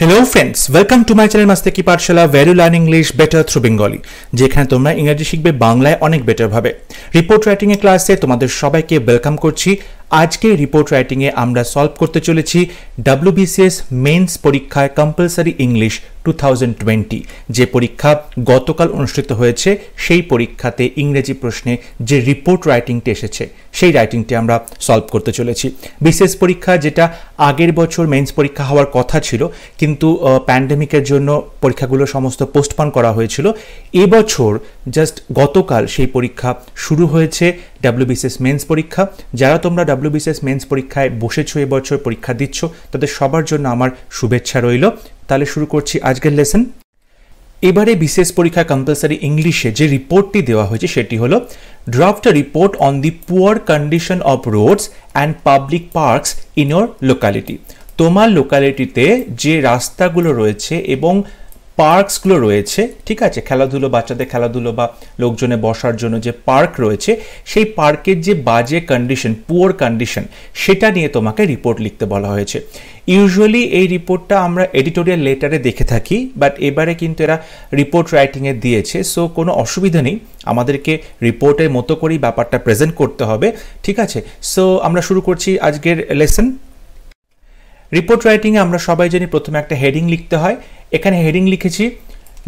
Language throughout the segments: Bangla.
Hello friends welcome to my channel মাস্তে কি পাঠশালা value learn English better through Bengali যেখানে তোমরা ইংরেজি শিখবে বাংলায় অনেক বেটারভাবে রিপোর্ট রাইটিংয়ের ক্লাসে তোমাদের সবাইকে ওয়েলকাম করছি আজকে রিপোর্ট রাইটিংয়ে আমরা সলভ করতে চলেছি বিসিএস মেন্স পরীক্ষায় কম্পালসারি ইংলিশ টু যে পরীক্ষা গতকাল অনুষ্ঠিত হয়েছে সেই পরীক্ষাতে ইংরেজি প্রশ্নে যে রিপোর্ট রাইটিংটি এসেছে সেই রাইটিংটি আমরা সলভ করতে চলেছি বিশেষ পরীক্ষা যেটা আগের বছর মেন্স পরীক্ষা হওয়ার কথা ছিল কিন্তু প্যান্ডেমিকের জন্য পরীক্ষাগুলো সমস্ত পোস্টপন করা হয়েছিল এবছর জাস্ট গতকাল সেই পরীক্ষা শুরু হয়েছে ডাব্লিউবিসিএস মেন্স পরীক্ষা যারা তোমরা ডাব্লিউবিসিএস মেন্স পরীক্ষায় বসেছো এবছর পরীক্ষা দিচ্ছ তাদের সবার জন্য আমার শুভেচ্ছা রইল তাহলে শুরু করছি আজকের লেসন এবারে বিশেষ পরীক্ষা কম্পালসারি ইংলিশে যে রিপোর্টটি দেওয়া হয়েছে সেটি হল draft report on the poor condition of roads and public parks in your locality তোমার লোকালিটিতে যে রাস্তাগুলো রয়েছে এবং পার্কসগুলো রয়েছে ঠিক আছে খেলাধুলো বাচ্চাদের খেলাধুলো বা লোকজনে বসার জন্য যে পার্ক রয়েছে সেই পার্কের যে বাজে কন্ডিশন পুয়ার কন্ডিশন সেটা নিয়ে তোমাকে রিপোর্ট লিখতে বলা হয়েছে ইউজুয়ালি এই রিপোর্টটা আমরা এডিটোরিয়াল লেটারে দেখে থাকি বাট এবারে কিন্তু এরা রিপোর্ট রাইটিংয়ে দিয়েছে সো কোনো অসুবিধা নেই আমাদেরকে রিপোর্টের মতো করেই ব্যাপারটা প্রেজেন্ট করতে হবে ঠিক আছে সো আমরা শুরু করছি আজকের লেসন রিপোর্ট রাইটিংয়ে আমরা সবাই জানি প্রথমে একটা হেডিং লিখতে হয় এখানে হেডিং লিখেছি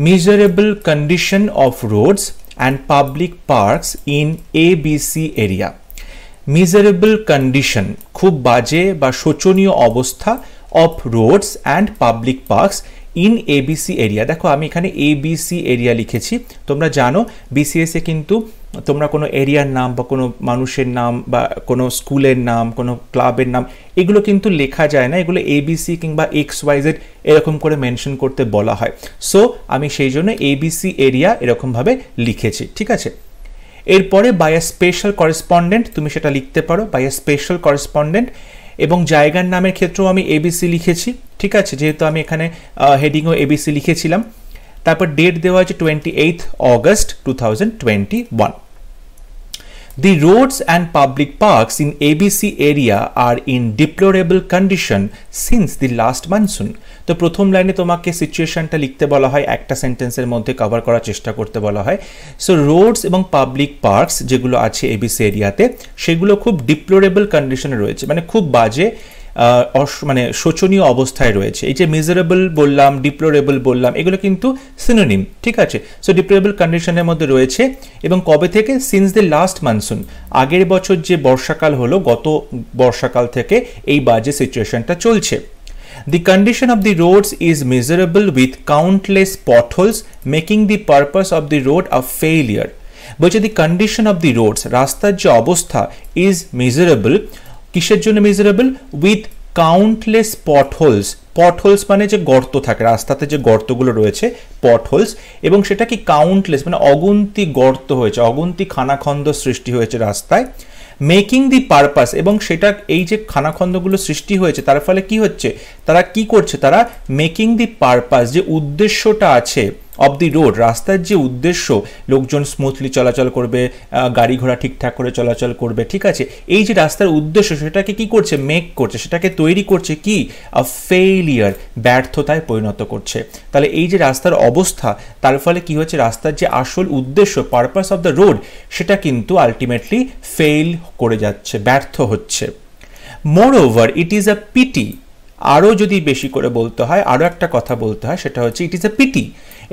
miserable condition of roads and public parks in A BC area miserable condition খুব বাজে বা শোচনীয় অবস্থা of roads and public parks in ABC area দেখো আমি এখানে এবিসি এরিয়া লিখেছি তোমরা জানো বিসিএসে কিন্তু তোমরা কোনো এরিয়ার নাম বা কোনো মানুষের নাম বা কোনো স্কুলের নাম কোনো ক্লাবের নাম এগুলো কিন্তু লেখা যায় না এগুলো এবিসি কিংবা এক্স ওয়াইজেড এরকম করে মেনশন করতে বলা হয় সো আমি সেই জন্য এবিসি এরিয়া এরকমভাবে লিখেছি ঠিক আছে এরপরে বাই আ স্পেশাল করেসপন্ডেন্ট তুমি সেটা লিখতে পারো বাই আ স্পেশাল করেসপন্ডেন্ট এবং জায়গার নামের ক্ষেত্রেও আমি এবিসি লিখেছি ঠিক আছে যেহেতু আমি এখানে হেডিংও এবিসি লিখেছিলাম তারপর ডেট দেওয়া আছে twenty eighth August two thousand twenty one The roads and public parks in ABC area are in deplorable condition since the last monsoon. তো প্রথম লাইনে তোমাকে সিচুয়েশনটা লিখতে বলা হয় একটা সেন্টেন্সের মধ্যে কভার করার চেষ্টা করতে বলা হয় সো রোডস এবং পাবলিক পার্কস যেগুলো আছে এবিসি এরিয়াতে সেগুলো খুব ডিপ্লোরেবল কন্ডিশনে রয়েছে মানে খুব বাজে মানে শোচনীয় অবস্থায় রয়েছে এই যে মিজারেবল বললাম ডিপ্লোরেবল বললাম এগুলো কিন্তু সিনোনিম ঠিক আছে সো ডিপ্লোরেবল কন্ডিশনের মধ্যে রয়েছে এবং কবে থেকে সিন্স দ্য লাস্ট মানসুন আগের বছর যে বর্ষাকাল হলো গত বর্ষাকাল থেকে এই বাজে সিচুয়েশনটা চলছে the condition of the roads is miserable with countless potholes, making the purpose of the road a failure বলছে the condition of the roads রাস্তার যে অবস্থা ইজ মিজারেবল কিসের জন্য miserable with countless potholes potholes মানে যে গর্ত থাকে রাস্তাতে যে গর্তগুলো রয়েছে পটহোলস এবং সেটা কি কাউন্টলেস মানে অগুন্তি গর্ত হয়েছে অগুন্তি খানাখন্দ সৃষ্টি হয়েছে রাস্তায় মেকিং দি পারপাস এবং সেটা এই যে খানাখন্দগুলো সৃষ্টি হয়েছে তার ফলে কি হচ্ছে তারা কি করছে তারা মেকিং দি পারপাস যে উদ্দেশ্যটা আছে অব দি রোড রাস্তার যে উদ্দেশ্য লোকজন স্মুথলি চলাচল করবে গাড়ি ঘোড়া ঠিকঠাক করে চলাচল করবে ঠিক আছে এই যে রাস্তার উদ্দেশ্য সেটাকে কি করছে মেক করছে সেটাকে তৈরি করছে কি ফেইলিয়ার ব্যর্থতায় পরিণত করছে তাহলে এই যে রাস্তার অবস্থা তার ফলে কি হচ্ছে রাস্তার যে আসল উদ্দেশ্য পারপাস অব দ্য রোড সেটা কিন্তু আলটিমেটলি ফেইল করে যাচ্ছে ব্যর্থ হচ্ছে moreover it is a pity আরও যদি বেশি করে বলতে হয় আরও একটা কথা বলতে হয় সেটা হচ্ছে ইট ইজ এ পিটি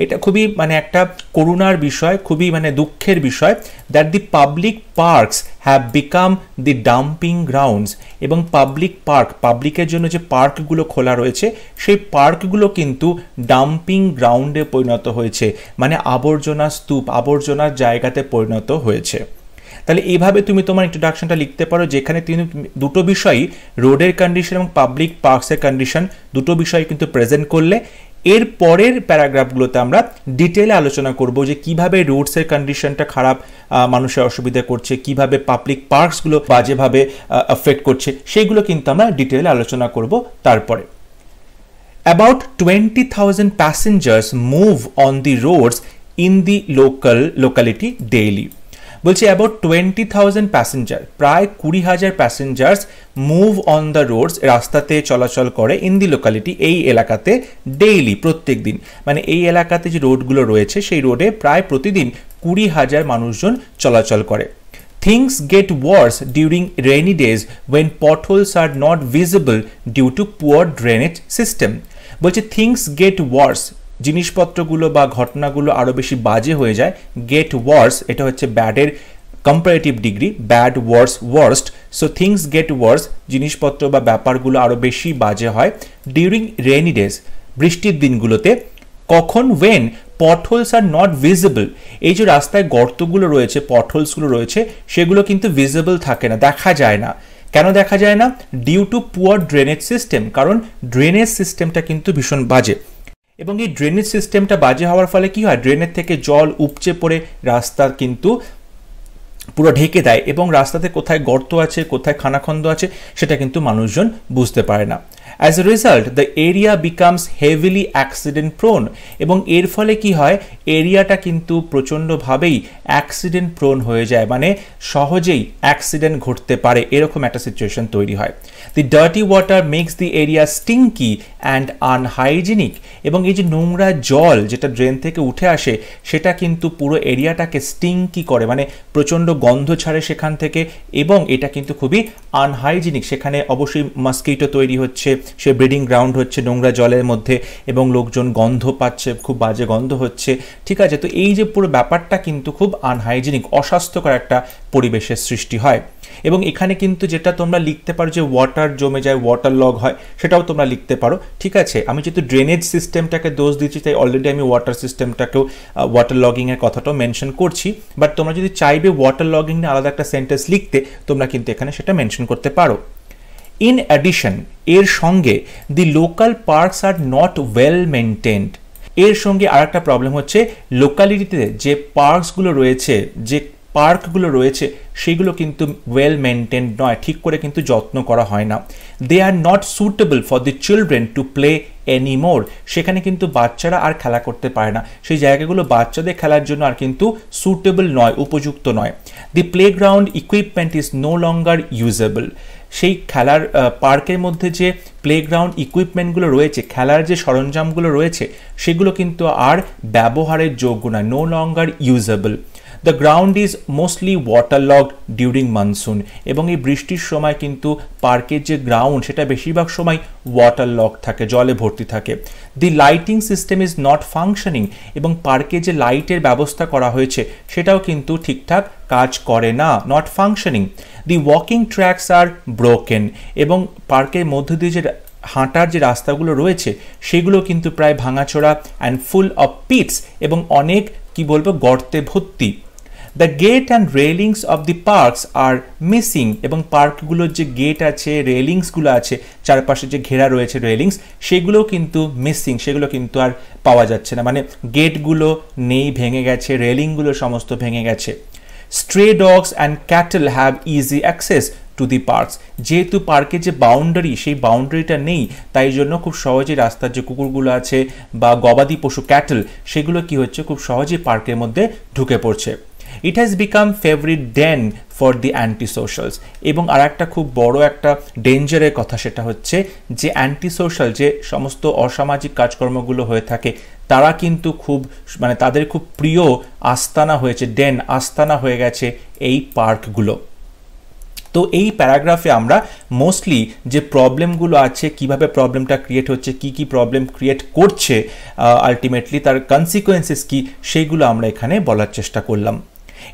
এটা খুবই মানে একটা করুণার বিষয় খুবই মানে দুঃখের বিষয় that the public parks have become the dumping grounds এবং পাবলিক পার্ক পাবলিকের জন্য যে পার্কগুলো খোলা রয়েছে সেই পার্কগুলো কিন্তু ডাম্পিং গ্রাউন্ডে পরিণত হয়েছে মানে আবর্জনা স্তূপ আবর্জনার জায়গাতে পরিণত হয়েছে তাহলে এইভাবে তুমি তোমার ইন্ট্রোডাকশনটা লিখতে পারো যেখানে তুমি দুটো বিষয়ই রোডের কন্ডিশন এবং পাবলিক পার্কসের কন্ডিশন দুটো বিষয় কিন্তু প্রেজেন্ট করলে এর পরের প্যারাগ্রাফগুলোতে আমরা ডিটেলে আলোচনা করব যে কিভাবে রোডসের কন্ডিশনটা খারাপ মানুষের অসুবিধা করছে কিভাবে পাবলিক পার্কসগুলো বাজেভাবে এফেক্ট করছে সেইগুলো কিন্তু আমরা ডিটেলে আলোচনা করব তারপরে twenty thousand passengers move on the roads in the local locality daily বলছি অ্যাবাউট টোয়েন্টি থাউজেন্ড প্যাসেঞ্জার প্রায় কুড়ি হাজার passengers move on the roads রাস্তাতে চলাচল করে ইন দি লোকালিটি এই এলাকাতে ডেইলি প্রত্যেক দিন মানে এই এলাকাতে যে রোডগুলো রয়েছে সেই রোডে প্রায় প্রতিদিন কুড়ি হাজার মানুষজন চলাচল করে things get worse during rainy days when potholes are not visible due to poor drainage system বলছে থিংস গেট ওয়ার্স জিনিসপত্রগুলো বা ঘটনাগুলো আরও বেশি বাজে হয়ে যায় গেট ওয়ার্স এটা হচ্ছে ব্যাডের comparative degree bad worse worst so things get worse জিনিসপত্র বা ব্যাপারগুলো আরও বেশি বাজে হয় ডিউরিং রেনি ডেজ বৃষ্টির দিনগুলোতে কখন when potholes are not visible এই যে রাস্তায় গর্তগুলো রয়েছে পটহোলসগুলো রয়েছে সেগুলো কিন্তু ভিজিবল থাকে না দেখা যায় না কেন দেখা যায় না due to poor drainage system কারণ ড্রেনেজ সিস্টেমটা কিন্তু ভীষণ বাজে এবং এই ড্রেনেজ সিস্টেমটা বাজে হওয়ার ফলে কি হয় ড্রেনের থেকে জল উপচে পড়ে রাস্তা কিন্তু পুরো ঢেকে দেয় এবং রাস্তাতে কোথায় গর্ত আছে কোথায় খানাখন্দ আছে সেটা কিন্তু মানুষজন বুঝতে পারে না as a result the area becomes heavily accident prone এবং এর ফলে কি হয় এরিয়াটা কিন্তু প্রচণ্ডভাবেই অ্যাক্সিডেন্ট প্রোন হয়ে যায় মানে সহজেই অ্যাক্সিডেন্ট ঘটতে পারে এরকম একটা সিচুয়েশন তৈরি হয় the dirty water makes the area stinky and unhygienic এবং এই যে নোংরা জল যেটা ড্রেন থেকে উঠে আসে সেটা কিন্তু পুরো এরিয়াটাকে স্টিঙ্কি করে মানে প্রচণ্ড গন্ধ ছাড়ে সেখান থেকে এবং এটা কিন্তু খুবই আনহাইজিনিক সেখানে অবশ্যই মাস্কিটো তৈরি হচ্ছে সে ব্রিডিং গ্রাউন্ড হচ্ছে নোংরা জলের মধ্যে এবং লোকজন গন্ধ পাচ্ছে খুব বাজে গন্ধ হচ্ছে ঠিক আছে তো এই যে পুরো ব্যাপারটা কিন্তু খুব আনহাইজেনিক অস্বাস্থ্যকর একটা পরিবেশের সৃষ্টি হয় এবং এখানে কিন্তু যেটা তোমরা লিখতে পারো যে ওয়াটার জমে যায় ওয়াটার লগ হয় সেটাও তোমরা লিখতে পারো ঠিক আছে আমি যেহেতু ড্রেনেজ সিস্টেমটাকে দোষ দিচ্ছি তাই অলরেডি আমি ওয়াটার সিস্টেমটাকেও ওয়াটার লগিংয়ের কথাটাও মেনশন করছি বাট তোমরা যদি চাইবে ওয়াটার লগিং নিয়ে আলাদা একটা সেন্টেন্স লিখতে তোমরা কিন্তু এখানে সেটা মেনশন করতে পারো ইন অ্যাডিশন এর সঙ্গে the local parks are not well maintained এর সঙ্গে আর একটা প্রবলেম হচ্ছে লোকালিটিতে যে পার্কসগুলো রয়েছে যে পার্কগুলো রয়েছে সেগুলো কিন্তু ওয়েল মেনটেন নয় ঠিক করে কিন্তু যত্ন করা হয় না they are not suitable for the children to play any more সেখানে কিন্তু বাচ্চারা আর খেলা করতে পারে না সেই জায়গাগুলো বাচ্চাদের খেলার জন্য আর কিন্তু সুটেবল নয় উপযুক্ত নয় the playground equipment is no longer usable সেই খেলার পার্কের মধ্যে যে প্লেগ্রাউন্ড ইকুইপমেন্টগুলো রয়েছে খেলার যে সরঞ্জামগুলো রয়েছে সেগুলো কিন্তু আর ব্যবহারের যোগ্য না no longer usable the ground is mostly water log during monsoon এবং এই বৃষ্টির সময় কিন্তু পার্কের যে গ্রাউন্ড সেটা বেশিরভাগ সময় ওয়াটার লগ থাকে জলে ভর্তি থাকে the lighting system is not functioning এবং পার্কে যে লাইটের ব্যবস্থা করা হয়েছে সেটাও কিন্তু ঠিকঠাক কাজ করে না not functioning the walking tracks are broken এবং পার্কের মধ্য দিয়ে যে হাঁটার যে রাস্তাগুলো রয়েছে সেগুলো কিন্তু প্রায় ভাঙাচোরা অ্যান্ড ফুল অফ পিটস এবং অনেক কি বলবো গর্তে ভর্তি the gate and railings of the parks are missing এবং পার্কগুলোর যে গেট আছে রেলিংসগুলো আছে চারপাশে যে ঘেরা রয়েছে রেলিংস সেগুলো কিন্তু মিসিং সেগুলো কিন্তু আর পাওয়া যাচ্ছে না মানে গেটগুলো নেই ভেঙে গেছে রেলিংগুলো সমস্ত ভেঙে গেছে stray dogs and cattle have easy access to the parks যেহেতু পার্কের যে বাউন্ডারি সেই বাউন্ডারিটা নেই তাই জন্য খুব সহজে রাস্তার যে কুকুরগুলো আছে বা গবাদি পশু ক্যাটেল সেগুলো কি হচ্ছে খুব সহজেই পার্কের মধ্যে ঢুকে পড়ছে it has become favourite den for the anti socials এবং আর একটা খুব বড় একটা ডেঞ্জারের কথা সেটা হচ্ছে যে অ্যান্টি সোশ্যাল যে সমস্ত অসামাজিক কাজকর্মগুলো হয়ে থাকে তারা কিন্তু খুব মানে তাদের খুব প্রিয় আস্তানা হয়েছে ডেন আস্তানা হয়ে গেছে এই পার্কগুলো তো এই প্যারাগ্রাফে আমরা মোস্টলি যে প্রবলেমগুলো আছে কিভাবে প্রবলেমটা ক্রিয়েট হচ্ছে কি কি প্রবলেম ক্রিয়েট করছে আলটিমেটলি তার কনসিকোয়েন্সেস কি সেইগুলো আমরা এখানে বলার চেষ্টা করলাম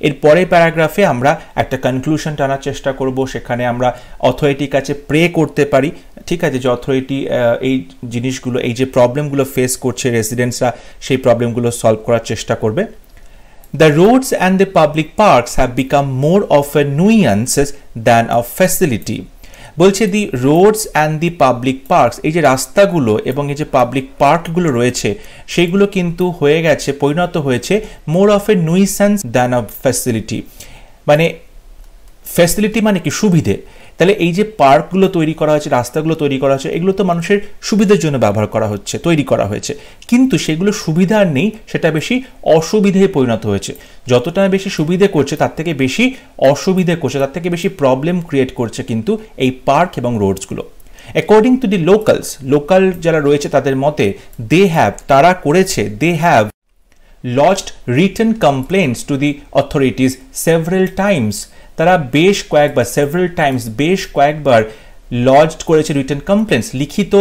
এর পরের প্যারাগ্রাফে আমরা একটা কনক্লুশন টানার চেষ্টা করব সেখানে আমরা অথরিটির কাছে প্রে করতে পারি ঠিক আছে যে অথরিটি এই জিনিসগুলো এই যে প্রবলেমগুলো ফেস করছে রেসিডেন্টসরা সেই প্রবলেমগুলো সলভ করার চেষ্টা করবে the roads and the public parks have become more of a nuisances than a facility বলছে the roads and the public parks এই যে রাস্তাগুলো এবং এই যে পাবলিক পার্কগুলো রয়েছে সেইগুলো কিন্তু হয়ে গেছে পরিণত হয়েছে more of a nuisance than of facility মানে ফ্যাসিলিটি মানে কি সুবিধে তাহলে এই যে পার্কগুলো তৈরি করা হয়েছে রাস্তাগুলো তৈরি করা হয়েছে এগুলো তো মানুষের সুবিধার জন্য ব্যবহার করা হচ্ছে তৈরি করা হয়েছে কিন্তু সেগুলো সুবিধা আর নেই সেটা বেশি অসুবিধে পরিণত হয়েছে যতটা বেশি সুবিধে করছে তার থেকে বেশি অসুবিধে করছে তার থেকে বেশি প্রবলেম ক্রিয়েট করছে কিন্তু এই পার্ক এবং রোডসগুলো according to the locals local যারা রয়েছে তাদের মতে দে হ্যাভ তারা করেছে they have lodged written complaints to the authorities several times তারা বেশ কয়েকবার সেভারেল টাইমস বেশ কয়েকবার লজড করেছে রিটার্ন কমপ্লেন্স লিখিত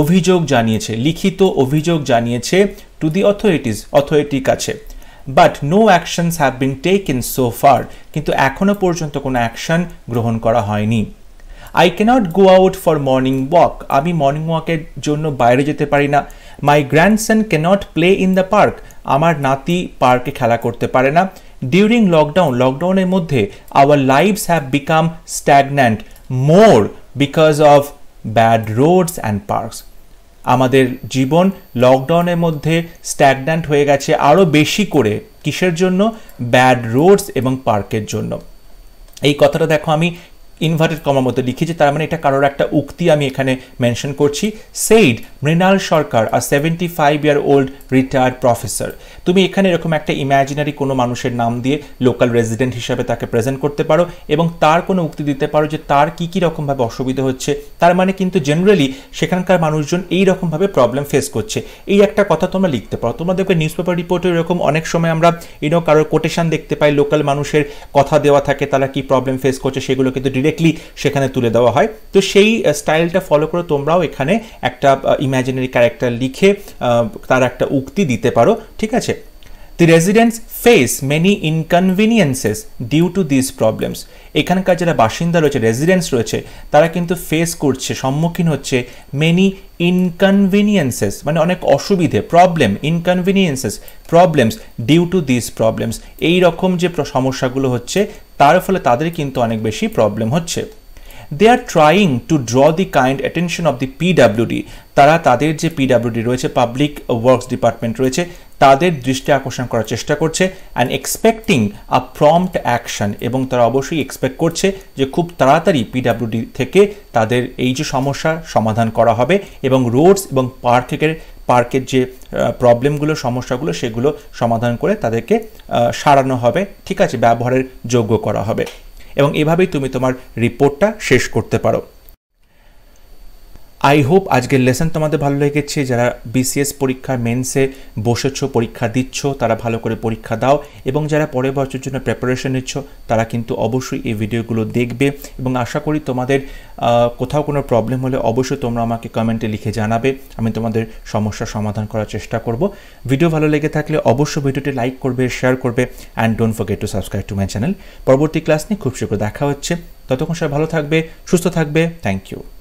অভিযোগ জানিয়েছে লিখিত অভিযোগ জানিয়েছে টু দি অথরিটিস অথরিটির কাছে but no actions have been in so far কিন্তু এখনও পর্যন্ত কোনো অ্যাকশন গ্রহণ করা হয়নি I can't go out for morning walk আমি মর্নিং ওয়াকের জন্য বাইরে যেতে পারি না my grandson can't play in the park আমার নাতি পার্কে খেলা করতে পারে না ডিউরিং লকডাউন লকডাউনের মধ্যে our lifes have become stagnant more because of bad roads and parks আমাদের জীবন লকডাউনের মধ্যে স্ট্যাগন্যান্ট হয়ে গেছে আরও বেশি করে কিসের জন্য ব্যাড রোডস এবং পার্কের জন্য এই কথাটা দেখো আমি ইনভার্টেড কমার মধ্যে লিখেছি তার মানে এটা কারোর একটা উক্তি আমি এখানে মেনশন করছি সেইড মৃণাল সরকার আর seventy five year old retired professor তুমি এখানে এরকম একটা ইম্যাজিনারি কোনো মানুষের নাম দিয়ে লোকাল রেজিডেন্ট হিসাবে তাকে প্রেজেন্ট করতে পারো এবং তার কোনো উক্তি দিতে পারো যে তার কী কী রকমভাবে অসুবিধা হচ্ছে তার মানে কিন্তু জেনারেলি সেখানকার মানুষজন এই রকমভাবে প্রবলেম ফেস করছে এই একটা কথা তোমরা লিখতে পারো তোমাদেরকে নিউজ পেপার রিপোর্টে এরকম অনেক সময় আমরা ইউনো কারোর কোটেশন দেখতে পাই লোকাল মানুষের কথা দেওয়া থাকে তারা কি প্রবলেম ফেস করছে সেগুলো কিন্তু ডিরেক্টলি সেখানে তুলে দেওয়া হয় তো সেই স্টাইলটা ফলো করে তোমরাও এখানে একটা uh, ইমাজিনারি ক্যারেক্টার লিখে তার একটা উক্তি দিতে পারো ঠিক আছে the residents face many inconveniences due to this problems এখানকার যারা বাসিন্দা রয়েছে রেজিডেন্টস রয়েছে তারা কিন্তু ফেস করছে সম্মুখীন হচ্ছে মেনি ইনকনভিনিয়েন্সেস মানে অনেক অসুবিধে problem inconveniences problems due to this problems এই রকম যে সমস্যাগুলো হচ্ছে তার ফলে তাদের কিন্তু অনেক বেশি প্রবলেম হচ্ছে they are trying to draw the kind attention of the PWD তারা তাদের যে পিডাব্লিউডি রয়েছে পাবলিক ওয়ার্কস ডিপার্টমেন্ট রয়েছে তাদের দৃষ্টি আকর্ষণ করার চেষ্টা করছে and expecting a prompt action এবং তারা অবশ্যই এক্সপেক্ট করছে যে খুব তাড়াতাড়ি পিডাব্লিউডি থেকে তাদের এই যে সমস্যা সমাধান করা হবে এবং রোডস এবং পার্কের পার্কের যে প্রবলেমগুলো সমস্যাগুলো সেগুলো সমাধান করে তাদেরকে সারানো হবে ঠিক আছে ব্যবহারের যোগ্য করা হবে এবং এভাবেই তুমি তোমার রিপোর্টটা শেষ করতে পারো আই হোপ আজকের লেসন তোমাদের ভালো লেগেছে যারা বিসিএস পরীক্ষার মেন্সে বসেছ পরীক্ষা দিচ্ছ তারা ভালো করে পরীক্ষা দাও এবং যারা পরের বছরের জন্য প্রিপারেশন নিচ্ছ তারা কিন্তু অবশ্যই এই ভিডিওগুলো দেখবে এবং আশা করি তোমাদের কোথাও কোনো প্রবলেম হলে অবশ্যই তোমরা আমাকে কমেন্টে লিখে জানাবে আমি তোমাদের সমস্যা সমাধান করার চেষ্টা করব ভিডিও ভালো লেগে থাকলে অবশ্যই ভিডিওটি লাইক করবে শেয়ার করবে and don't forget to subscribe to my channel পরবর্তী ক্লাস নিয়ে খুব শীঘ্র দেখা হচ্ছে ততক্ষণ সবাই ভালো থাকবে সুস্থ থাকবে থ্যাংক ইউ